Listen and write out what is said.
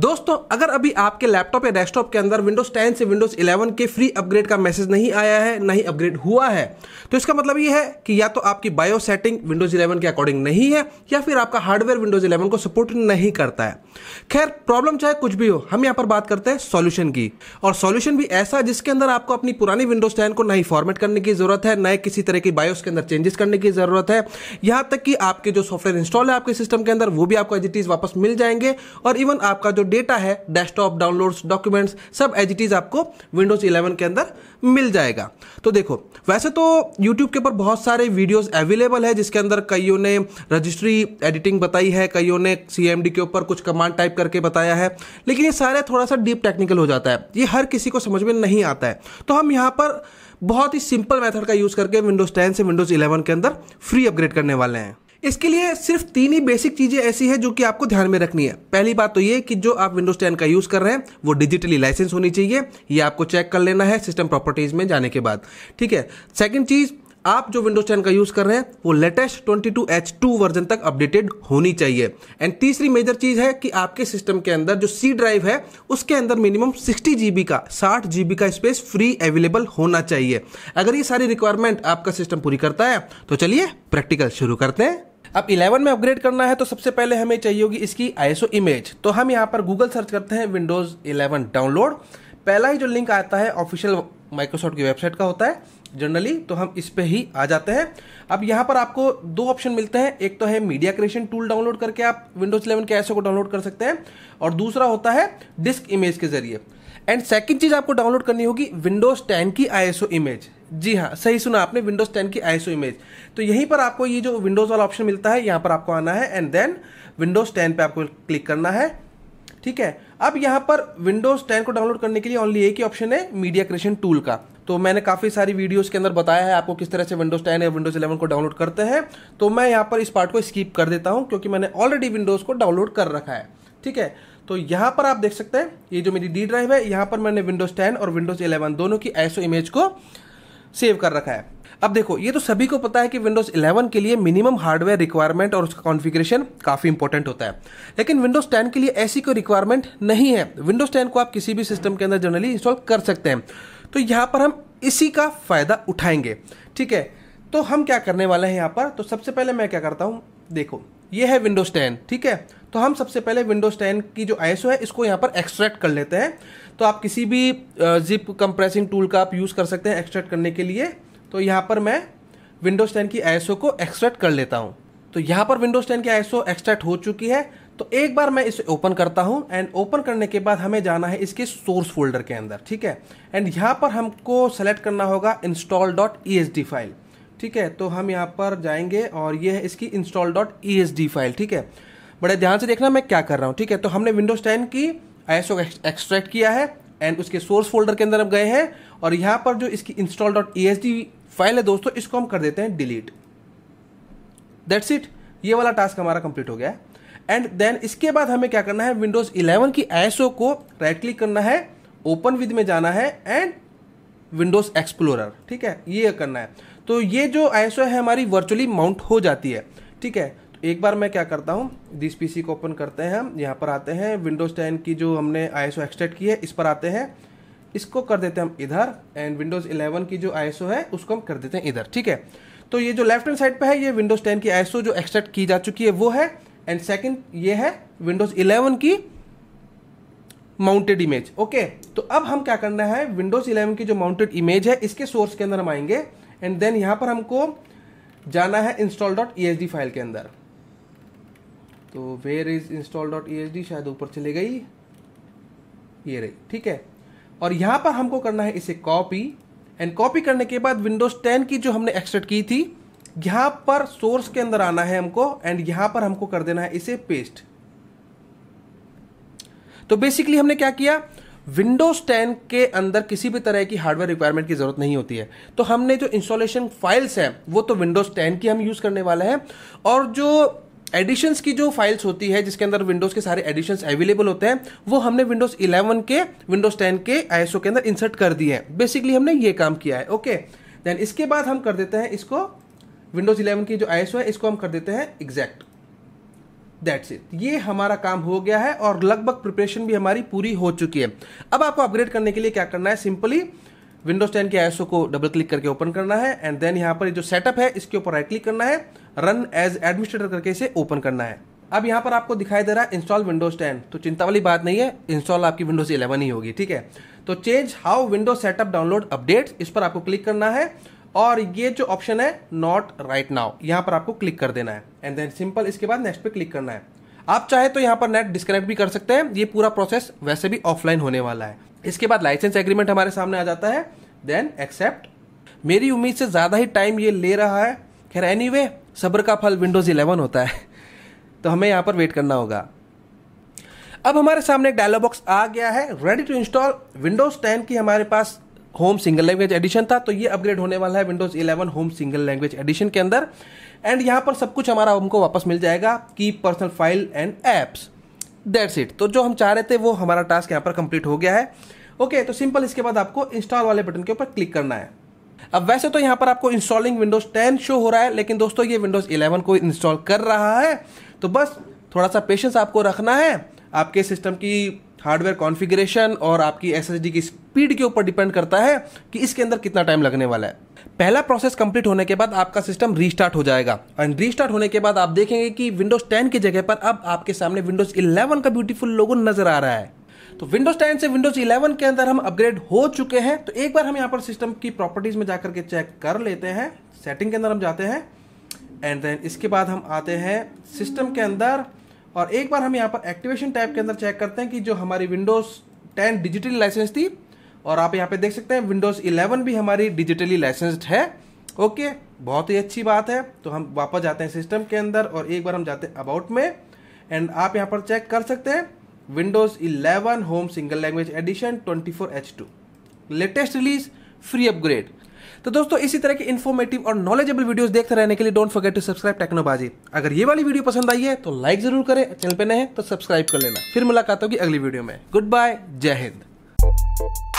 दोस्तों अगर अभी आपके लैपटॉप या डेस्कटॉप के अंदर विंडोज 10 से विंडोज 11 के फ्री अपग्रेड का मैसेज नहीं आया है ना ही अपग्रेड हुआ है तो इसका मतलब यह है कि या तो आपकी बायो सेटिंग विंडोज 11 के अकॉर्डिंग नहीं है या फिर आपका हार्डवेयर विंडोज 11 को सपोर्ट नहीं करता है खैर प्रॉब्लम चाहे कुछ भी हो हम यहाँ पर बात करते हैं सोल्यूशन की और सोल्यूशन भी ऐसा है जिसके अंदर आपको अपनी पुरानी विंडोज टेन को नहीं फॉर्मेट करने की जरूरत है नए किसी तरह की बायोस के अंदर चेंजेस करने की जरूरत है यहाँ तक कि आपके जो सॉफ्टवेयर इंस्टॉल है आपके सिस्टम के अंदर वो भी आपको एजिटीज वापस मिल जाएंगे और इवन आपका जो जो डेटा है डेस्कटॉप डाउनलोड्स डॉक्यूमेंट्स सब एज इट इज़ आपको विंडोज़ 11 के अंदर मिल जाएगा तो देखो वैसे तो यूट्यूब के ऊपर बहुत सारे वीडियोज़ अवेलेबल है जिसके अंदर कईयों ने रजिस्ट्री एडिटिंग बताई है कईयों ने सी के ऊपर कुछ कमांड टाइप करके बताया है लेकिन ये सारे थोड़ा सा डीप टेक्निकल हो जाता है ये हर किसी को समझ में नहीं आता है तो हम यहाँ पर बहुत ही सिंपल मेथड का यूज़ करके विंडोज़ 10 से विंडोज़ 11 के अंदर फ्री अपग्रेड करने वाले हैं इसके लिए सिर्फ तीन ही बेसिक चीज़ें ऐसी है जो कि आपको ध्यान में रखनी है पहली बात तो ये कि जो आप विंडोज टेन का यूज़ कर रहे हैं वो डिजिटली लाइसेंस होनी चाहिए ये आपको चेक कर लेना है सिस्टम प्रॉपर्टीज़ में जाने के बाद ठीक है सेकेंड चीज़ आप जो विंडोज 10 का यूज कर रहे हैं वो latest twenty two H two version तक अपडेटेड होनी चाहिए एंड तीसरी मेजर चीज है कि आपके सिस्टम के अंदर जो सी ड्राइव है उसके अंदर मिनिमम सिक्सटी जीबी का साठ जीबी का स्पेस फ्री अवेलेबल होना चाहिए अगर ये सारी रिक्वायरमेंट आपका सिस्टम पूरी करता है तो चलिए प्रैक्टिकल शुरू करते हैं अब 11 में अपग्रेड करना है तो सबसे पहले हमें चाहिए होगी इसकी आईएसओ इमेज तो हम यहाँ पर गूगल सर्च करते हैं विंडोज़ 11 डाउनलोड पहला ही जो लिंक आता है ऑफिशियल माइक्रोसॉफ्ट की वेबसाइट का होता है जनरली तो हम इस पर ही आ जाते हैं अब यहाँ पर आपको दो ऑप्शन मिलते हैं एक तो है मीडिया क्रिएशन टूल डाउनलोड करके आप विंडोज 11 के ऐसे को डाउनलोड कर सकते हैं और दूसरा होता है डिस्क इमेज के जरिए एंड सेकंड चीज़ आपको डाउनलोड करनी होगी विंडोज 10 की आईएसओ इमेज जी हाँ सही सुना आपने विंडोज़ 10 की आईएसओ इमेज तो यहीं पर आपको ये जो विंडोज़ वाला ऑप्शन मिलता है यहां पर आपको आना है एंड देन विंडोज़ 10 पे आपको क्लिक करना है ठीक है अब यहां पर विंडोज़ 10 को डाउनलोड करने के लिए ओनली एक ही ऑप्शन है मीडिया क्रिएशन टूल का तो मैंने काफ़ी सारी वीडियोस के अंदर बताया है आपको किस तरह से विंडोज़ 10 या विंडोज़ 11 को डाउनलोड करते हैं तो मैं यहाँ पर इस पार्ट को स्किप कर देता हूं क्योंकि मैंने ऑलरेडी विंडोज़ को डाउनलोड कर रखा है ठीक है तो यहां पर आप देख सकते हैं ये जो मेरी डी ड्राइव है यहां पर मैंने विंडोज़ 10 और विंडोज़ 11 दोनों की ऐसो इमेज को सेव कर रखा है अब देखो ये तो सभी को पता है कि विंडोज 11 के लिए मिनिमम हार्डवेयर रिक्वायरमेंट और उसका कॉन्फ़िगरेशन काफ़ी इंपॉर्टेंट होता है लेकिन विंडोज 10 के लिए ऐसी कोई रिक्वायरमेंट नहीं है विंडोज 10 को आप किसी भी सिस्टम के अंदर जनरली इंस्टॉल कर सकते हैं तो यहां पर हम इसी का फ़ायदा उठाएंगे ठीक है तो हम क्या करने वाले हैं यहां पर तो सबसे पहले मैं क्या करता हूं देखो ये है विंडोज टेन ठीक है तो हम सबसे पहले विंडोज टेन की जो आईएसओ है इसको यहाँ पर एक्सट्रैक्ट कर लेते हैं तो आप किसी भी जिप कंप्रेसिंग टूल का आप यूज़ कर सकते हैं एक्सट्रैक्ट करने के लिए तो यहाँ पर मैं विंडोज टेन की आईएसओ को एक्सट्रैक्ट कर लेता हूँ तो यहाँ पर विंडोज टेन की आईएसओ एक्सट्रैक्ट हो चुकी है तो एक बार मैं इसे ओपन करता हूँ एंड ओपन करने के बाद हमें जाना है इसके सोर्स फोल्डर के अंदर ठीक है एंड यहाँ पर हमको सेलेक्ट करना होगा इंस्टॉल डॉट ई फाइल ठीक है तो हम यहाँ पर जाएंगे और ये है इसकी install dot E S D file ठीक है बड़े ध्यान से देखना मैं क्या कर रहा हूँ ठीक है तो हमने विंडोज टेन की आई को एक्सट्रैक्ट किया है एंड उसके सोर्स फोल्डर के अंदर हम गए हैं और यहाँ पर जो इसकी install dot E S D file है दोस्तों इसको हम कर देते हैं डिलीट दैट्स इट ये वाला टास्क हमारा कंप्लीट हो गया है एंड देन इसके बाद हमें क्या करना है विंडोज इलेवन की आई को राइट क्लिक करना है ओपन विद में जाना है एंड विंडोज एक्सप्लोरर ठीक है ये करना है तो ये जो आईएसओ है हमारी वर्चुअली माउंट हो जाती है ठीक है तो एक बार मैं क्या करता हूँ दिस पीसी को ओपन करते हैं हम यहाँ पर आते हैं विंडोज टेन की जो हमने आईएसओ एक्सट्रैक्ट की है इस पर आते हैं इसको कर देते हैं हम इधर एंड विंडोज 11 की जो आईएसओ है उसको हम कर देते हैं इधर ठीक है तो ये जो लेफ्ट हैंड साइड पर है ये विंडोज टेन की आईएसओ जो एक्सट्रैक्ट की जा चुकी है वो है एंड सेकंड ये है विंडोज इलेवन की माउंटेड इमेज ओके तो अब हम क्या करना है विंडोज इलेवन की जो माउंटेड इमेज है इसके सोर्स के अंदर हम आएंगे एंड देन यहां पर हमको जाना है इंस्टॉल डॉट ई फाइल के अंदर तो where is install dot E शायद ऊपर चले गई ये रही ठीक है और यहां पर हमको करना है इसे कॉपी एंड कॉपी करने के बाद विंडोज 10 की जो हमने एक्सट्रेट की थी यहां पर सोर्स के अंदर आना है हमको एंड यहां पर हमको कर देना है इसे पेस्ट तो बेसिकली हमने क्या किया विंडोज 10 के अंदर किसी भी तरह की हार्डवेयर रिक्वायरमेंट की जरूरत नहीं होती है तो हमने जो इंस्टॉलेशन फाइल्स हैं वो तो विंडोज 10 की हम यूज़ करने वाले हैं और जो एडिशंस की जो फाइल्स होती है जिसके अंदर विंडोज के सारे एडिशंस अवेलेबल होते हैं वो हमने विंडोज 11 के विंडोज 10 के आईएसओ के अंदर इंसर्ट कर दिए हैं बेसिकली हमने ये काम किया है ओके देन इसके बाद हम कर देते हैं इसको विंडोज 11 की जो आईएसओ है इसको हम कर देते हैं एग्जैक्ट दैट्स इट ये हमारा काम हो गया है और लगभग प्रिपरेशन भी हमारी पूरी हो चुकी है अब आपको अपग्रेड करने के लिए क्या करना है सिंपली विंडोज टेन के आईएसओ को डबल क्लिक करके ओपन करना है एंड देन यहाँ पर जो सेटअप है इसके ऊपर राइट क्लिक करना है रन एज एडमिनिस्ट्रेटर करके इसे ओपन करना है अब यहाँ पर आपको दिखाई दे रहा है इंस्टॉल विंडोज 10 तो चिंता वाली बात नहीं है इंस्टॉल आपकी विंडोज 11 ही होगी ठीक है तो change how Windows setup download update इस पर आपको क्लिक करना है और ये जो ऑप्शन है नॉट राइट नाउ यहां पर आपको क्लिक कर देना है एंड देन सिंपल इसके बाद नेक्स्ट पे क्लिक करना है आप चाहे तो यहां पर नेट डिस्कनेक्ट भी कर सकते हैं ये पूरा प्रोसेस वैसे भी ऑफलाइन होने वाला है इसके बाद लाइसेंस एग्रीमेंट हमारे सामने आ जाता है देन एक्सेप्ट मेरी उम्मीद से ज़्यादा ही टाइम ये ले रहा है खैर एनी anyway, सब्र का फल विंडोज़ 11 होता है तो हमें यहां पर वेट करना होगा अब हमारे सामने एक डायलॉग बॉक्स आ गया है रेडी टू इंस्टॉल विंडोज 10 की हमारे पास होम सिंगल लैंग्वेज एडिशन था तो ये अपग्रेड होने वाला है Windows 11 home single language edition के अंदर एंड यहाँ पर सब कुछ हमारा हमको वापस मिल जाएगा की personal file and apps that's it तो जो हम चाह रहे थे वो हमारा टास्क यहाँ पर कंप्लीट हो गया है ओके okay, तो सिंपल इसके बाद आपको इंस्टॉल वाले बटन के ऊपर क्लिक करना है अब वैसे तो यहाँ पर आपको इंस्टॉलिंग विंडोज 10 शो हो रहा है लेकिन दोस्तों ये विंडोज 11 को इंस्टॉल कर रहा है तो बस थोड़ा सा पेशेंस आपको रखना है आपके सिस्टम की हार्डवेयर कॉन्फ़िगरेशन और आपकी एस की स्पीड के ऊपर डिपेंड करता है कि इसके अंदर कितना टाइम लगने वाला है पहला प्रोसेस कंप्लीट होने के बाद आपका सिस्टम रीस्टार्ट हो जाएगा एंड रीस्टार्ट होने के बाद आप देखेंगे कि विंडोज 10 की जगह पर अब आपके सामने विंडोज 11 का ब्यूटीफुल लोगो नजर आ रहा है तो विंडोज 10 से विंडोज 11 के अंदर हम अपग्रेड हो चुके हैं तो एक बार हम यहां पर सिस्टम की प्रॉपर्टीज में जाकर के चेक कर लेते हैं सेटिंग के अंदर हम जाते हैं एंड देन इसके बाद हम आते हैं सिस्टम के अंदर और एक बार हम यहाँ पर एक्टिवेशन टाइप के अंदर चेक करते हैं कि जो हमारी विंडोज टेन डिजिटल लाइसेंस थी और आप यहाँ पे देख सकते हैं विंडोज़ 11 भी हमारी डिजिटली लाइसेंस्ड है ओके बहुत ही अच्छी बात है तो हम वापस जाते हैं सिस्टम के अंदर और एक बार हम जाते हैं अबाउट में एंड आप यहाँ पर चेक कर सकते हैं Windows 11 home single language edition 24H2 latest release free upgrade तो दोस्तों इसी तरह के इन्फॉर्मेटिव और नॉलेजेबल वीडियोस देखते रहने के लिए don't forget to subscribe Technobaazi अगर ये वाली वीडियो पसंद आई है तो लाइक जरूर करें चैनल पे नए हैं तो सब्सक्राइब कर लेना फिर मुलाकात होगी अगली वीडियो में गुड बाय जय हिंद